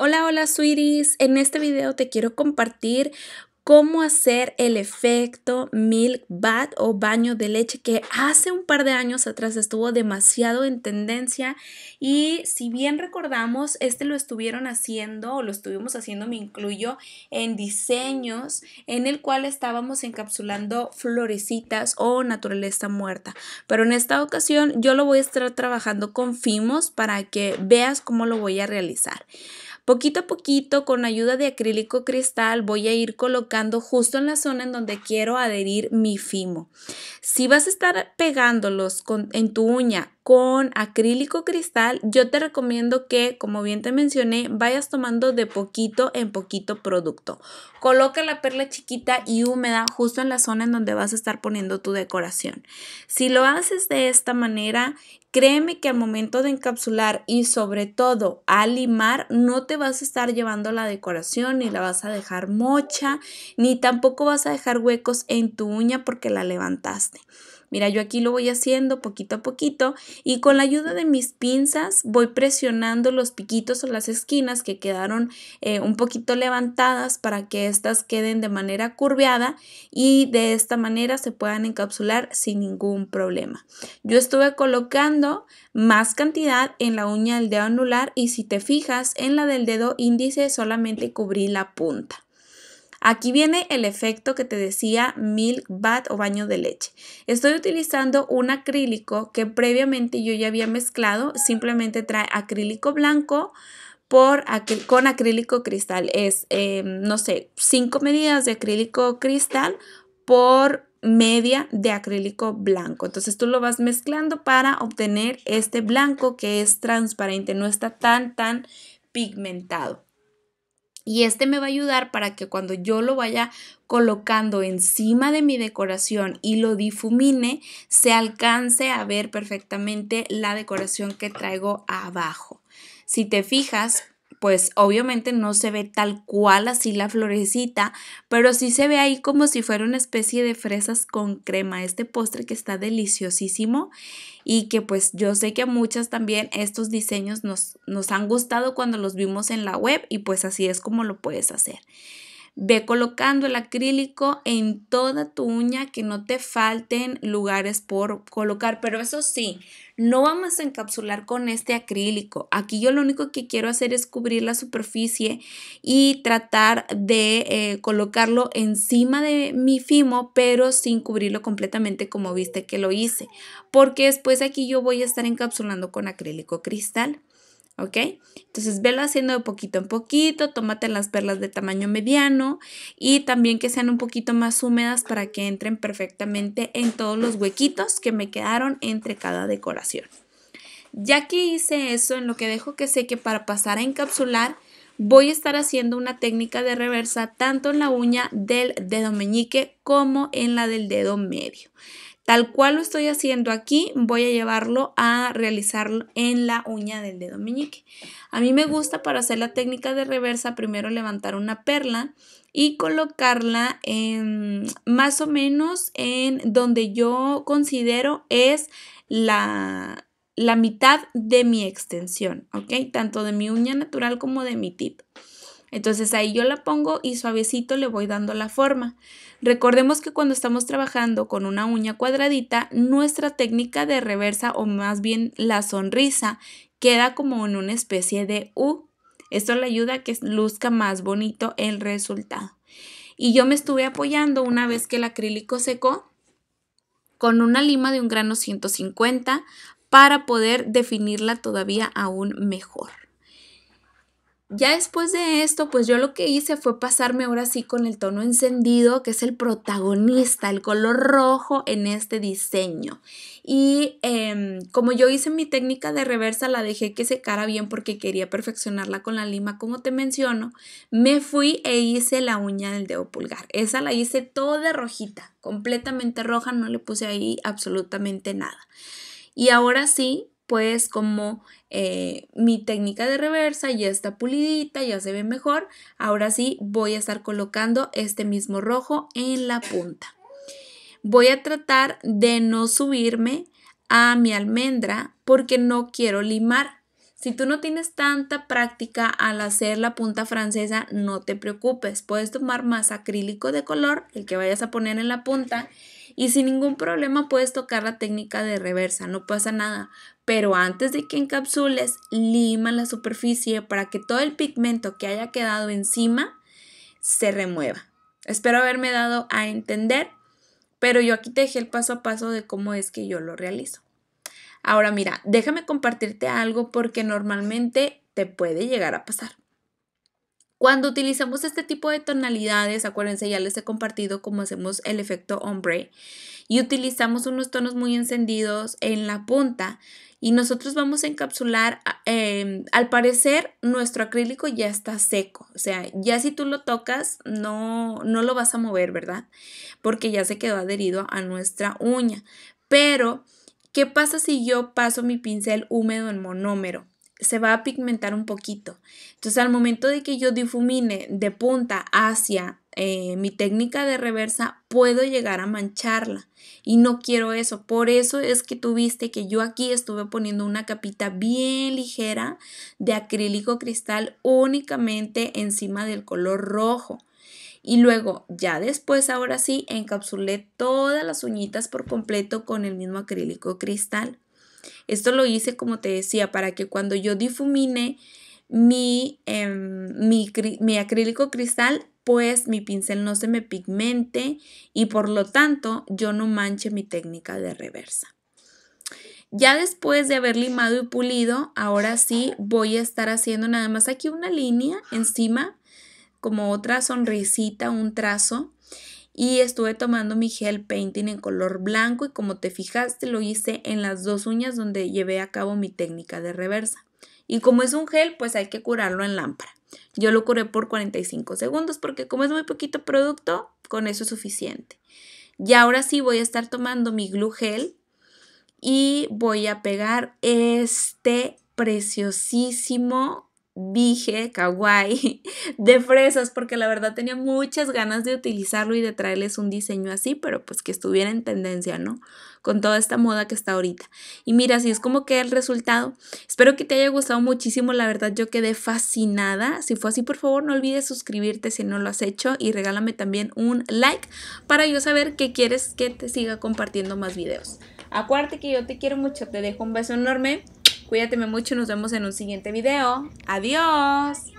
Hola, hola Suiris. En este video te quiero compartir cómo hacer el efecto milk bath o baño de leche que hace un par de años atrás estuvo demasiado en tendencia y si bien recordamos, este lo estuvieron haciendo o lo estuvimos haciendo, me incluyo, en diseños en el cual estábamos encapsulando florecitas o naturaleza muerta. Pero en esta ocasión yo lo voy a estar trabajando con Fimos para que veas cómo lo voy a realizar. Poquito a poquito, con ayuda de acrílico cristal, voy a ir colocando justo en la zona en donde quiero adherir mi fimo. Si vas a estar pegándolos en tu uña con acrílico cristal, yo te recomiendo que, como bien te mencioné, vayas tomando de poquito en poquito producto. Coloca la perla chiquita y húmeda justo en la zona en donde vas a estar poniendo tu decoración. Si lo haces de esta manera Créeme que al momento de encapsular y sobre todo a limar, no te vas a estar llevando la decoración, ni la vas a dejar mocha, ni tampoco vas a dejar huecos en tu uña porque la levantaste. Mira, yo aquí lo voy haciendo poquito a poquito y con la ayuda de mis pinzas voy presionando los piquitos o las esquinas que quedaron eh, un poquito levantadas para que éstas queden de manera curveada y de esta manera se puedan encapsular sin ningún problema. Yo estuve colocando más cantidad en la uña del dedo anular y si te fijas en la del dedo índice solamente cubrí la punta. Aquí viene el efecto que te decía milk bath o baño de leche. Estoy utilizando un acrílico que previamente yo ya había mezclado, simplemente trae acrílico blanco por con acrílico cristal. Es, eh, no sé, 5 medidas de acrílico cristal por media de acrílico blanco. Entonces tú lo vas mezclando para obtener este blanco que es transparente, no está tan, tan pigmentado. Y este me va a ayudar para que cuando yo lo vaya colocando encima de mi decoración y lo difumine, se alcance a ver perfectamente la decoración que traigo abajo. Si te fijas, pues obviamente no se ve tal cual así la florecita, pero sí se ve ahí como si fuera una especie de fresas con crema, este postre que está deliciosísimo y que pues yo sé que a muchas también estos diseños nos, nos han gustado cuando los vimos en la web y pues así es como lo puedes hacer. Ve colocando el acrílico en toda tu uña, que no te falten lugares por colocar. Pero eso sí, no vamos a encapsular con este acrílico. Aquí yo lo único que quiero hacer es cubrir la superficie y tratar de eh, colocarlo encima de mi fimo, pero sin cubrirlo completamente como viste que lo hice. Porque después aquí yo voy a estar encapsulando con acrílico cristal. ¿ok? Entonces, vela haciendo de poquito en poquito, tómate las perlas de tamaño mediano y también que sean un poquito más húmedas para que entren perfectamente en todos los huequitos que me quedaron entre cada decoración. Ya que hice eso, en lo que dejo que seque para pasar a encapsular, voy a estar haciendo una técnica de reversa tanto en la uña del dedo meñique como en la del dedo medio. Tal cual lo estoy haciendo aquí, voy a llevarlo a realizarlo en la uña del dedo meñique. A mí me gusta para hacer la técnica de reversa primero levantar una perla y colocarla en, más o menos en donde yo considero es la, la mitad de mi extensión, ¿ok? Tanto de mi uña natural como de mi tip. Entonces ahí yo la pongo y suavecito le voy dando la forma. Recordemos que cuando estamos trabajando con una uña cuadradita, nuestra técnica de reversa o más bien la sonrisa queda como en una especie de U. Esto le ayuda a que luzca más bonito el resultado. Y yo me estuve apoyando una vez que el acrílico secó con una lima de un grano 150 para poder definirla todavía aún mejor ya después de esto, pues yo lo que hice fue pasarme ahora sí con el tono encendido, que es el protagonista, el color rojo en este diseño. Y em, como yo hice mi técnica de reversa, la dejé que secara bien porque quería perfeccionarla con la lima, como te menciono, me fui e hice la uña del dedo pulgar. Esa la hice toda rojita, completamente roja, no le puse ahí absolutamente nada. Y ahora sí, pues como eh, mi técnica de reversa ya está pulidita, ya se ve mejor, ahora sí voy a estar colocando este mismo rojo en la punta. Voy a tratar de no subirme a mi almendra porque no quiero limar. Si tú no tienes tanta práctica al hacer la punta francesa, no te preocupes. Puedes tomar más acrílico de color, el que vayas a poner en la punta, y sin ningún problema puedes tocar la técnica de reversa, no pasa nada. Pero antes de que encapsules, lima la superficie para que todo el pigmento que haya quedado encima se remueva. Espero haberme dado a entender, pero yo aquí te dejé el paso a paso de cómo es que yo lo realizo. Ahora mira, déjame compartirte algo porque normalmente te puede llegar a pasar. Cuando utilizamos este tipo de tonalidades, acuérdense, ya les he compartido cómo hacemos el efecto ombre y utilizamos unos tonos muy encendidos en la punta y nosotros vamos a encapsular, ah, em, al parecer nuestro acrílico ya está seco, o sea, ya si tú lo tocas no, no lo vas a mover, ¿verdad? Porque ya se quedó adherido a nuestra uña, pero ¿qué pasa si yo paso mi pincel húmedo en monómero? se va a pigmentar un poquito. Entonces al momento de que yo difumine de punta hacia eh, mi técnica de reversa, puedo llegar a mancharla. Y no quiero eso. Por eso es que tuviste que yo aquí estuve poniendo una capita bien ligera de acrílico cristal únicamente encima del color rojo. Y luego, ya después, ahora sí, encapsulé todas las uñitas por completo con el mismo acrílico cristal. Esto lo hice, como te decía, para que cuando yo difumine mi, em, mi, mi acrílico cristal, pues mi pincel no se me pigmente y por lo tanto yo no manche mi técnica de reversa. Ya después de haber limado y pulido, ahora sí voy a estar haciendo nada más aquí una línea encima, como otra sonrisita, un trazo y estuve tomando mi gel painting en color blanco y como te fijaste lo hice en las dos uñas donde llevé a cabo mi técnica de reversa. Y como es un gel, pues hay que curarlo en lámpara. Yo lo curé por 45 segundos porque como es muy poquito producto, con eso es suficiente. Y ahora sí voy a estar tomando mi glue gel y voy a pegar este preciosísimo dije kawaii de fresas porque la verdad tenía muchas ganas de utilizarlo y de traerles un diseño así, pero pues que estuviera en tendencia, ¿no? Con toda esta moda que está ahorita. Y mira, así es como queda el resultado. Espero que te haya gustado muchísimo, la verdad yo quedé fascinada. Si fue así, por favor no olvides suscribirte si no lo has hecho y regálame también un like para yo saber que quieres que te siga compartiendo más videos. Acuérdate que yo te quiero mucho, te dejo un beso enorme. Cuídate mucho, nos vemos en un siguiente video. Adiós.